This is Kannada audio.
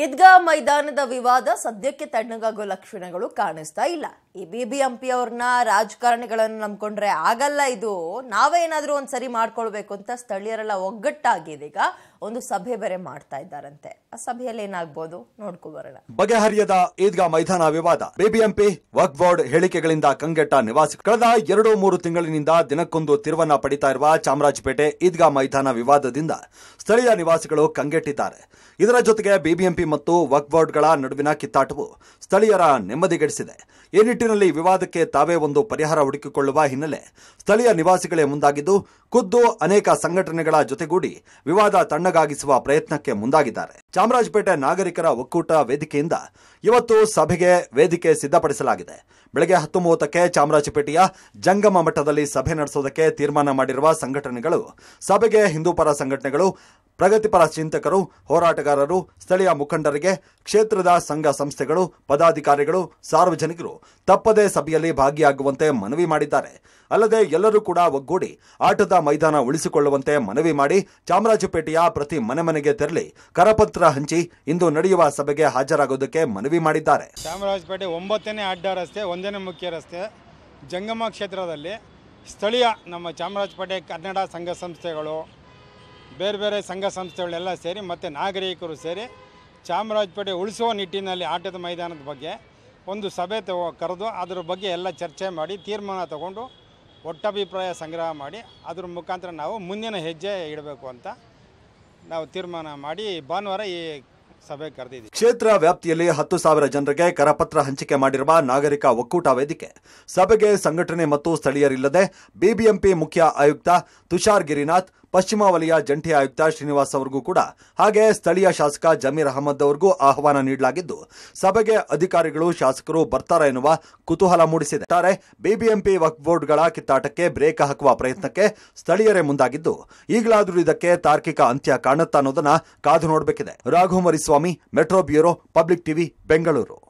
ಈದ್ಗಾ ಮೈದಾನದ ವಿವಾದ ಸದ್ಯಕ್ಕೆ ತಣ್ಣಗಾಗೋ ಲಕ್ಷಣಗಳು ಕಾಣಿಸ್ತಾ ಇಲ್ಲ ಈ ಬಿ ಬಿ ಎಂ ಪಿ ಅವ್ರನ್ನ ರಾಜಕಾರಣಿಗಳನ್ನು ನಂಬ್ಕೊಂಡ್ರೆ ಆಗಲ್ಲ ಇದು ನಾವೇನಾದ್ರೂ ಒಂದ್ಸರಿ ಮಾಡ್ಕೊಳ್ಬೇಕು ಅಂತ ಸ್ಥಳೀಯರೆಲ್ಲ ಒಗ್ಗಟ್ಟಾಗಿದೆ ಈಗ ಒಂದು ಸಭೆ ಬೇರೆ ಮಾಡ್ತಾ ಇದ್ದಾರಂತೆ ಆ ಸಭೆಯಲ್ಲಿ ಏನಾಗ್ಬೋದು ಬಗೆಹರಿಯದ ಈದ್ಗಾ ಮೈದಾನ ವಿವಾದ ಬಿಬಿಎಂಪಿ ವಕ್ ಬೋರ್ಡ್ ಹೇಳಿಕೆಗಳಿಂದ ಕಂಗೆಟ್ಟ ನಿವಾಸಿ ಕಳೆದ ಎರಡು ಮೂರು ತಿಂಗಳಿನಿಂದ ದಿನಕ್ಕೊಂದು ತಿರುವನ್ನ ಪಡಿತಾ ಇರುವ ಚಾಮರಾಜಪೇಟೆ ಈದ್ಗಾ ಮೈದಾನ ವಿವಾದದಿಂದ ಸ್ಥಳೀಯ ನಿವಾಸಿಗಳು ಕಂಗೆಟ್ಟಿದ್ದಾರೆ ಇದರ ಜೊತೆಗೆ ಬಿಬಿಎಂಪಿ ಮತ್ತು ವಕ್ ಬೋರ್ಡ್ಗಳ ನಡುವಿನ ಕಿತ್ತಾಟವು ಸ್ಥಳೀಯರ ನೆಮ್ಮದಿಗೆಡಿಸಿದೆ ಈ ನಿಟ್ಟಿನಲ್ಲಿ ವಿವಾದಕ್ಕೆ ತಾವೇ ಒಂದು ಪರಿಹಾರ ಹುಡುಕಿಕೊಳ್ಳುವ ಹಿನ್ನೆಲೆ ಸ್ಥಳೀಯ ನಿವಾಸಿಗಳೇ ಮುಂದಾಗಿದ್ದು ಖುದ್ದು ಅನೇಕ ಸಂಘಟನೆಗಳ ಜೊತೆಗೂಡಿ ವಿವಾದ ತಣ್ಣ ಒಳಗಾಗಿಸುವ ಪ್ರಯತ್ನಕ್ಕೆ ಮುಂದಾಗಿದ್ದಾರೆ ಚಾಮರಾಜಪೇಟೆ ನಾಗರಿಕರ ಒಕ್ಕೂಟ ವೇದಿಕೆಯಿಂದ ಇವತ್ತು ಸಭೆಗೆ ವೇದಿಕೆ ಸಿದ್ಧಪಡಿಸಲಾಗಿದೆ ಬೆಳಗ್ಗೆ ಹತ್ತು ಮೂವತ್ತಕ್ಕೆ ಚಾಮರಾಜಪೇಟೆಯ ಜಂಗಮ ಮಠದಲ್ಲಿ ಸಭೆ ನಡೆಸುವುದಕ್ಕೆ ತೀರ್ಮಾನ ಮಾಡಿರುವ ಸಂಘಟನೆಗಳು ಸಭೆಗೆ ಹಿಂದೂಪರ ಸಂಘಟನೆಗಳು ಪ್ರಗತಿಪರ ಚಿಂತಕರು ಹೋರಾಟಗಾರರು ಸ್ಥಳೀಯ ಮುಖಂಡರಿಗೆ ಕ್ಷೇತ್ರದ ಸಂಘ ಸಂಸ್ಥೆಗಳು ಪದಾಧಿಕಾರಿಗಳು ಸಾರ್ವಜನಿಕರು ತಪ್ಪದೇ ಸಭೆಯಲ್ಲಿ ಭಾಗಿಯಾಗುವಂತೆ ಮನವಿ ಮಾಡಿದ್ದಾರೆ ಅಲ್ಲದೆ ಎಲ್ಲರೂ ಕೂಡ ಒಗ್ಗೂಡಿ ಆಟದ ಮೈದಾನ ಉಳಿಸಿಕೊಳ್ಳುವಂತೆ ಮನವಿ ಮಾಡಿ ಚಾಮರಾಜಪೇಟೆಯ ಪ್ರತಿ ಮನೆ ಮನೆಗೆ ತೆರಳಿ ಕರಪತ್ರ ಹಂಚಿ ಇಂದು ನಡೆಯುವ ಸಭೆಗೆ ಹಾಜರಾಗುವುದಕ್ಕೆ ಮನವಿ ಮಾಡಿದ್ದಾರೆ ಚಾಮರಾಜಪೇಟೆ ಒಂಬತ್ತನೇ ಅಡ್ಡ ರಸ್ತೆ ಒಂದನೇ ಮುಖ್ಯ ರಸ್ತೆ ಜಂಗಮ ಕ್ಷೇತ್ರದಲ್ಲಿ ಸ್ಥಳೀಯ ನಮ್ಮ ಚಾಮರಾಜಪೇಟೆ ಕನ್ನಡ ಸಂಘ ಸಂಸ್ಥೆಗಳು ಬೇರೆ ಬೇರೆ ಸಂಘ ಸಂಸ್ಥೆಗಳೆಲ್ಲ ಸೇರಿ ಮತ್ತು ನಾಗರಿಕರು ಸೇರಿ ಚಾಮರಾಜಪೇಟೆ ಉಳಿಸುವ ನಿಟ್ಟಿನಲ್ಲಿ ಆಟದ ಮೈದಾನದ ಬಗ್ಗೆ ಒಂದು ಸಭೆ ತಗೋ ಕರೆದು ಅದರ ಬಗ್ಗೆ ಎಲ್ಲ ಚರ್ಚೆ ಮಾಡಿ ತೀರ್ಮಾನ ತಗೊಂಡು ಒಟ್ಟಭಿಪ್ರಾಯ ಸಂಗ್ರಹ ಮಾಡಿ ಅದ್ರ ಮುಖಾಂತರ ನಾವು ಮುಂದಿನ ಹೆಜ್ಜೆ ಇಡಬೇಕು ಅಂತ ನಾವು ತೀರ್ಮಾನ ಮಾಡಿ ಭಾನುವಾರ ಈ ಸಭೆ ಕರೆದಿದ್ದೀವಿ ಕ್ಷೇತ್ರ ವ್ಯಾಪ್ತಿಯಲ್ಲಿ ಹತ್ತು ಸಾವಿರ ಜನರಿಗೆ ಕರಪತ್ರ ಹಂಚಿಕೆ ಮಾಡಿರುವ ನಾಗರಿಕ ಒಕ್ಕೂಟ ವೇದಿಕೆ ಸಭೆಗೆ ಸಂಘಟನೆ ಮತ್ತು ಸ್ಥಳೀಯರಿಲ್ಲದೆ ಬಿಬಿಎಂಪಿ ಮುಖ್ಯ ಆಯುಕ್ತ ತುಷಾರ್ ಗಿರಿನಾಥ್ ಪಶ್ಚಿಮ ವಲಯ ಜಂಟಿ ಆಯುಕ್ತ ಶ್ರೀನಿವಾಸ್ ಅವರಿಗೂ ಕೂಡ ಹಾಗೆ ಸ್ಥಳೀಯ ಶಾಸಕ ಜಮೀರ್ ಅಹಮದ್ ಅವರಿಗೂ ಆಹ್ವಾನ ನೀಡಲಾಗಿದ್ದು ಸಭೆಗೆ ಅಧಿಕಾರಿಗಳು ಶಾಸಕರು ಬರ್ತಾರ ಎನ್ನುವ ಕುತೂಹಲ ಮೂಡಿಸಿದೆ ಬಿಬಿಎಂಪಿ ವಕ್ ಬೋರ್ಡ್ಗಳ ಕಿತ್ತಾಟಕ್ಕೆ ಬ್ರೇಕ್ ಹಾಕುವ ಪ್ರಯತ್ನಕ್ಕೆ ಸ್ಥಳೀಯರೇ ಮುಂದಾಗಿದ್ದು ಈಗಲಾದರೂ ಇದಕ್ಕೆ ತಾರ್ಕಿಕ ಅಂತ್ಯ ಕಾಣುತ್ತಾ ಅನ್ನೋದನ್ನ ಕಾದು ನೋಡಬೇಕಿದೆ Raghumari Swamy metro bureau Public TV Bengaluru